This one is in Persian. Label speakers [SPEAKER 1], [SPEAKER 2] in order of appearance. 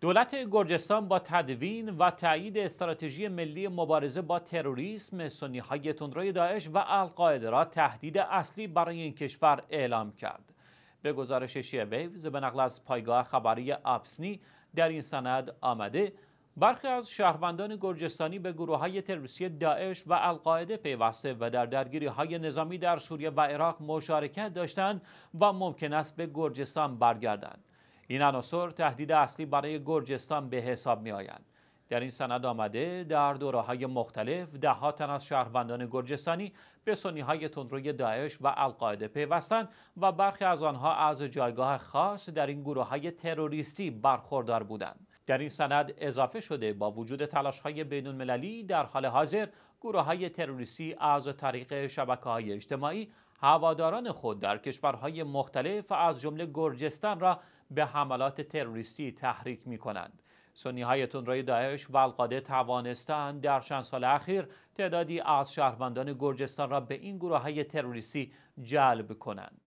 [SPEAKER 1] دولت گرجستان با تدوین و تایید استراتژی ملی مبارزه با تروریسم سنی های تندروی داعش و القاعده را تهدید اصلی برای این کشور اعلام کرد. به گزارش ویوز به نقل از پایگاه خبری اپسنی در این سند آمده برخی از شهروندان گرجستانی به گروه های تروریستی داعش و القاعده پیوسته و در درگیری های نظامی در سوریه و عراق مشارکت داشتند و ممکن است به گرجستان برگردند. این عناصر تهدید اصلی برای گرجستان به حساب می آیند. در این سند آمده در های مختلف دهها تن از شهروندان گرجستانی به های تندروی داعش و القاعده پیوستند و برخی از آنها از جایگاه خاص در این گروه های تروریستی برخوردار بودند. در این سند اضافه شده با وجود تلاش های بین المللی در حال حاضر گروه های تروریستی از طریق شبکه های اجتماعی هواداران خود در کشورهای مختلف از جمله گرجستان را به حملات تروریستی تحریک می کنند. سنی های تندروی داعش و القاده توانستند در چند سال اخیر تعدادی از شهروندان گرجستان را به این گروه های تروریستی جلب کنند.